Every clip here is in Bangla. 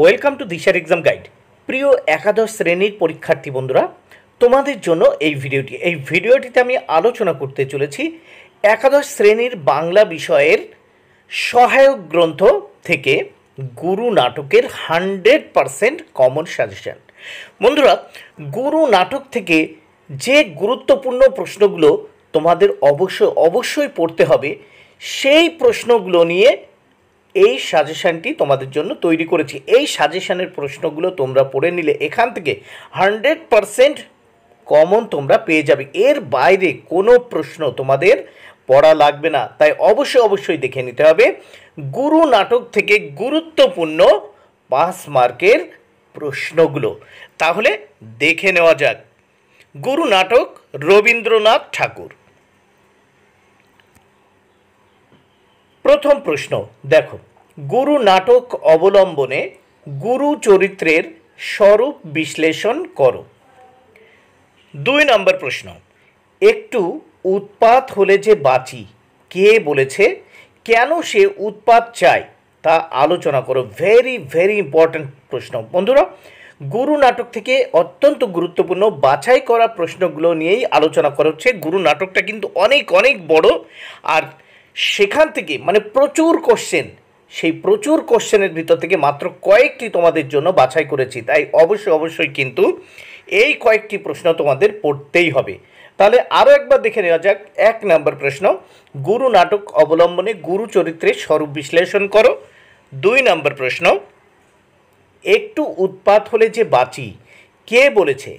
ওয়েলকাম টু দিশার এক্সাম গাইড প্রিয় একাদশ শ্রেণীর পরীক্ষার্থী বন্ধুরা তোমাদের জন্য এই ভিডিওটি এই ভিডিওটিতে আমি আলোচনা করতে চলেছি একাদশ শ্রেণীর বাংলা বিষয়ের সহায়ক গ্রন্থ থেকে গুরু নাটকের হান্ড্রেড পারসেন্ট কমন সাজেশন বন্ধুরা গুরু নাটক থেকে যে গুরুত্বপূর্ণ প্রশ্নগুলো তোমাদের অবশ্যই অবশ্যই পড়তে হবে সেই প্রশ্নগুলো নিয়ে এই সাজেশানটি তোমাদের জন্য তৈরি করেছি এই সাজেশানের প্রশ্নগুলো তোমরা পড়ে নিলে এখান থেকে হান্ড্রেড কমন তোমরা পেয়ে যাবে এর বাইরে কোনো প্রশ্ন তোমাদের পড়া লাগবে না তাই অবশ্যই অবশ্যই দেখে নিতে হবে গুরু নাটক থেকে গুরুত্বপূর্ণ পাঁচ মার্কের প্রশ্নগুলো তাহলে দেখে নেওয়া যাক গুরু নাটক রবীন্দ্রনাথ ঠাকুর প্রথম প্রশ্ন দেখো গুরু নাটক অবলম্বনে গুরু চরিত্রের স্বরূপ বিশ্লেষণ করো দুই নম্বর প্রশ্ন একটু উৎপাত হলে যে বাঁচি কে বলেছে কেন সে উৎপাত চায় তা আলোচনা করো ভেরি ভেরি ইম্পর্ট্যান্ট প্রশ্ন বন্ধুরা গুরু নাটক থেকে অত্যন্ত গুরুত্বপূর্ণ বাছাই করা প্রশ্নগুলো নিয়েই আলোচনা করা হচ্ছে গুরু নাটকটা কিন্তু অনেক অনেক বড় আর সেখান থেকে মানে প্রচুর কোশ্চেন সেই প্রচুর কোশ্চেনের ভিতর থেকে মাত্র কয়েকটি তোমাদের জন্য বাছাই করেছি তাই অবশ্যই অবশ্যই কিন্তু এই কয়েকটি প্রশ্ন তোমাদের পড়তেই হবে তাহলে আরও একবার দেখে নেওয়া যাক এক নম্বর প্রশ্ন গুরু নাটক অবলম্বনে গুরু চরিত্রের স্বরূপ বিশ্লেষণ করো দুই নম্বর প্রশ্ন একটু উৎপাত হলে যে বাঁচি কে বলেছে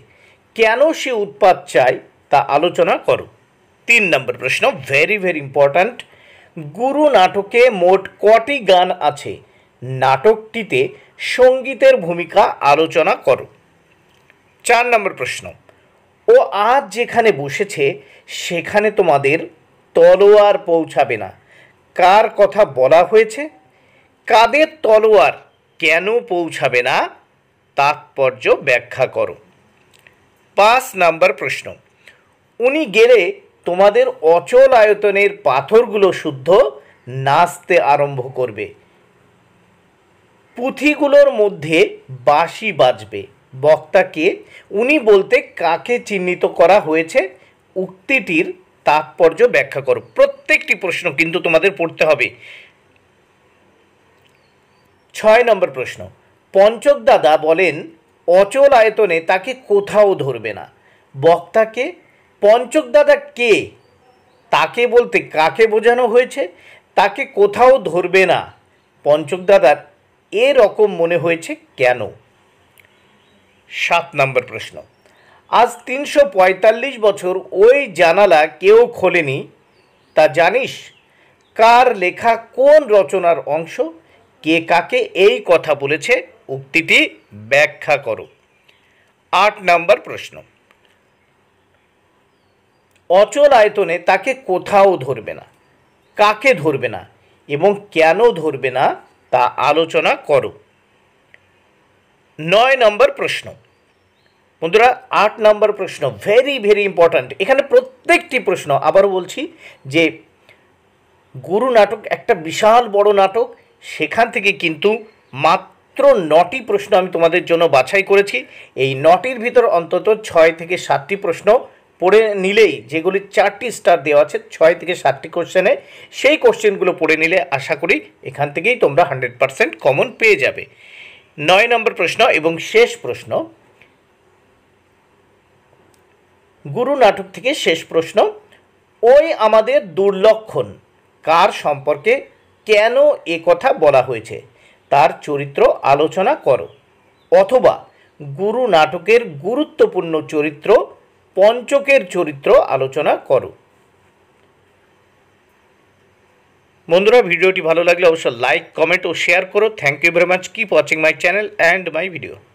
কেন সে উৎপাত চায় তা আলোচনা করো তিন নম্বর প্রশ্ন ভেরি ভেরি ইম্পর্ট্যান্ট গুরু নাটকে মোট কটি গান আছে নাটকটিতে সঙ্গীতের ভূমিকা আলোচনা করো চার নম্বর প্রশ্ন ও আজ যেখানে বসেছে সেখানে তোমাদের তলোয়ার পৌঁছাবে না কার কথা বলা হয়েছে কাদের তলোয়ার কেন পৌঁছাবে না তাৎপর্য ব্যাখ্যা করো পাঁচ নাম্বার প্রশ্ন উনি গেলে তোমাদের অচল আয়তনের পাথরগুলো শুদ্ধ নাচতে আরম্ভ করবে পুঁথিগুলোর মধ্যে বাঁশি বাজবে বক্তাকে উনি বলতে কাকে চিহ্নিত করা হয়েছে উক্তিটির তাৎপর্য ব্যাখ্যা করো প্রত্যেকটি প্রশ্ন কিন্তু তোমাদের পড়তে হবে ছয় নম্বর প্রশ্ন পঞ্চক দাদা বলেন অচল আয়তনে তাকে কোথাও ধরবে না বক্তাকে পঞ্চক দাদা কে তাকে বলতে কাকে বোঝানো হয়েছে তাকে কোথাও ধরবে না পঞ্চক দাদার এরকম মনে হয়েছে কেন সাত নম্বর প্রশ্ন আজ তিনশো পঁয়তাল্লিশ বছর ওই জানালা কেউ খোলেনি তা জানিস কার লেখা কোন রচনার অংশ কে কাকে এই কথা বলেছে উক্তিটি ব্যাখ্যা করো আট নম্বর প্রশ্ন অচল আয়তনে তাকে কোথাও ধরবে না কাকে ধরবে না এবং কেন ধরবে না তা আলোচনা করো নয় নম্বর প্রশ্ন বন্ধুরা আট নম্বর প্রশ্ন ভেরি ভেরি ইম্পর্ট্যান্ট এখানে প্রত্যেকটি প্রশ্ন আবার বলছি যে গুরু নাটক একটা বিশাল বড় নাটক সেখান থেকে কিন্তু মাত্র নটি প্রশ্ন আমি তোমাদের জন্য বাছাই করেছি এই নটির ভিতর অন্তত ছয় থেকে সাতটি প্রশ্ন পড়ে নিলেই যেগুলি চারটি স্টার দেওয়া আছে ছয় থেকে সাতটি কোশ্চেনে সেই কোশ্চেনগুলো পড়ে নিলে আশা করি এখান থেকেই তোমরা হান্ড্রেড পারসেন্ট কমন পেয়ে যাবে নয় নম্বর প্রশ্ন এবং শেষ প্রশ্ন গুরু নাটক থেকে শেষ প্রশ্ন ওই আমাদের দুর্লক্ষণ কার সম্পর্কে কেন এ কথা বলা হয়েছে তার চরিত্র আলোচনা করো অথবা গুরু নাটকের গুরুত্বপূর্ণ চরিত্র পঞ্চকের চরিত্র আলোচনা করো বন্ধুরা ভিডিওটি ভালো লাগলে অবশ্যই লাইক কমেন্ট ও শেয়ার করো thank you very much keep watching my channel and my video